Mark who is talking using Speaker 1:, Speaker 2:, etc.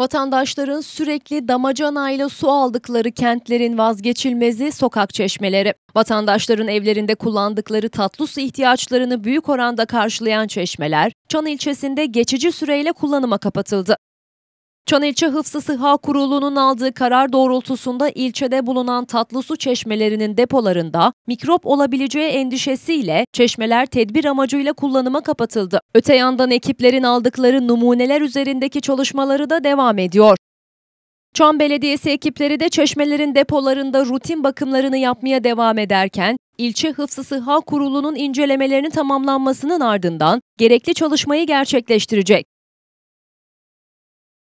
Speaker 1: Vatandaşların sürekli damacanayla su aldıkları kentlerin vazgeçilmezi sokak çeşmeleri. Vatandaşların evlerinde kullandıkları tatlı su ihtiyaçlarını büyük oranda karşılayan çeşmeler, Çan ilçesinde geçici süreyle kullanıma kapatıldı. Çanilçe İlçe Hıfzı Sıha Kurulu'nun aldığı karar doğrultusunda ilçede bulunan tatlı su çeşmelerinin depolarında mikrop olabileceği endişesiyle çeşmeler tedbir amacıyla kullanıma kapatıldı. Öte yandan ekiplerin aldıkları numuneler üzerindeki çalışmaları da devam ediyor. Çam Belediyesi ekipleri de çeşmelerin depolarında rutin bakımlarını yapmaya devam ederken, ilçe Hıfzı Sıha Kurulu'nun incelemelerinin tamamlanmasının ardından gerekli çalışmayı gerçekleştirecek.